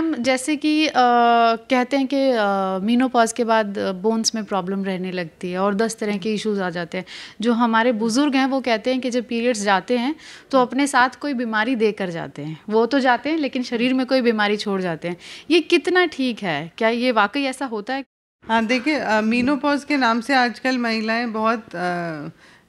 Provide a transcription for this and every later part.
Ma'am जैसे कि कहते हैं कि मीनोपॉज के बाद बोन्स में प्रॉब्लम रहने लगती है और दस तरह के इश्यूज आ जाते हैं जो हमारे बुज़ुर्ग हैं वो कहते हैं कि जब पीरियड्स जाते हैं तो अपने साथ कोई बीमारी दे कर जाते हैं वो तो जाते हैं लेकिन शरीर में कोई बीमारी छोड़ जाते हैं ये कितना ठीक है क्या ये वाकई ऐसा होता है हाँ देखिए मीनोपॉज के नाम से आजकल महिलाएं बहुत आ,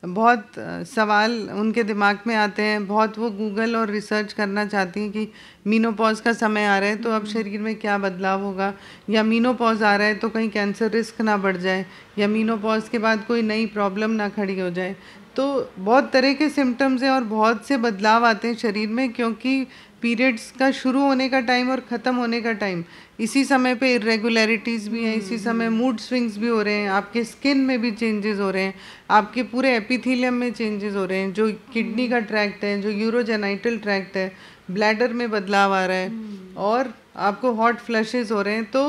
बहुत सवाल उनके दिमाग में आते हैं बहुत वो गूगल और रिसर्च करना चाहती हैं कि मीनोपॉज का समय आ रहा है तो अब हम्म। शरीर में क्या बदलाव होगा या मीनोपॉज आ रहा है तो कहीं कैंसर रिस्क ना बढ़ जाए या मीनोपॉज के बाद कोई नई प्रॉब्लम ना खड़ी हो जाए तो बहुत तरह के सिम्टम्स हैं और बहुत से बदलाव आते हैं शरीर में क्योंकि पीरियड्स का शुरू होने का टाइम और ख़त्म होने का टाइम इसी समय पे इरेगुलरिटीज़ भी हैं इसी हम्म। समय मूड स्विंग्स भी हो रहे हैं आपके स्किन में भी चेंजेस हो रहे हैं आपके पूरे एपिथीलियम में चेंजेस हो रहे हैं जो किडनी का ट्रैक्ट है जो यूरोजेनाइटल ट्रैक्ट है ब्लैडर में बदलाव आ रहा है हम्म। और आपको हॉट फ्लशेस हो रहे हैं तो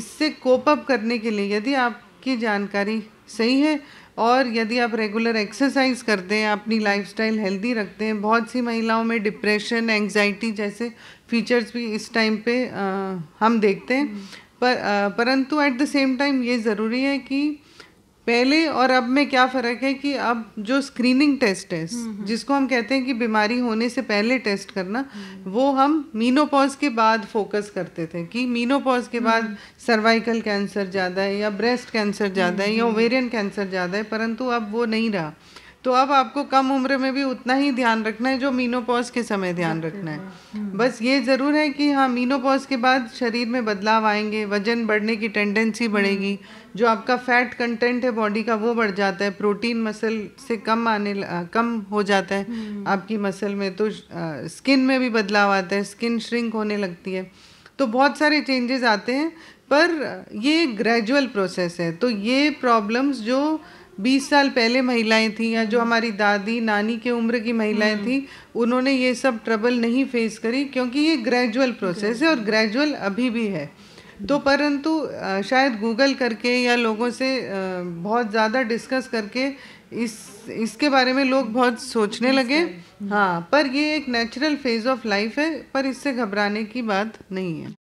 इससे कोप अप करने के लिए यदि आपकी जानकारी सही है और यदि आप रेगुलर एक्सरसाइज करते हैं अपनी लाइफस्टाइल हेल्दी रखते हैं बहुत सी महिलाओं में डिप्रेशन एंग्जाइटी जैसे फीचर्स भी इस टाइम पे आ, हम देखते हैं हम्म। पर परंतु एट द सेम टाइम ये ज़रूरी है कि पहले और अब में क्या फ़र्क है कि अब जो स्क्रीनिंग टेस्ट है हम्म, हम्म। जिसको हम कहते हैं कि बीमारी होने से पहले टेस्ट करना वो हम मीनोपॉज के बाद फोकस करते थे कि मीनोपॉज के बाद सर्वाइकल कैंसर ज़्यादा है या ब्रेस्ट कैंसर ज़्यादा है हम्म, या ओवेरियन कैंसर ज़्यादा है परंतु अब वो नहीं रहा तो अब आपको कम उम्र में भी उतना ही ध्यान रखना है जो मीनोपॉज के समय ध्यान रखना है हाँ, हम्म। बस ये ज़रूर है कि हाँ मीनोपॉज के बाद शरीर में बदलाव आएंगे वजन बढ़ने की टेंडेंसी हम्म। बढ़ेगी जो आपका फैट कंटेंट है बॉडी का वो बढ़ जाता है प्रोटीन मसल से कम आने कम हो जाता है हम्म। आपकी मसल में तो स्किन में भी बदलाव आता है स्किन श्रिंक होने लगती है तो बहुत सारे चेंजेस आते हैं पर ये ग्रेजुअल प्रोसेस है तो ये प्रॉब्लम्स जो बीस साल पहले महिलाएं थीं या जो हम्म। हमारी दादी नानी के उम्र की महिलाएं हम्म। थीं उन्होंने ये सब ट्रबल नहीं फेस करी क्योंकि ये ग्रेजुअल प्रोसेस है और ग्रेजुअल अभी भी है तो परंतु शायद गूगल करके या लोगों से बहुत ज़्यादा डिस्कस करके इस इसके बारे में लोग बहुत सोचने लगे हम्म। हाँ पर ये एक नेचुरल फेज ऑफ लाइफ है पर इससे घबराने की बात नहीं है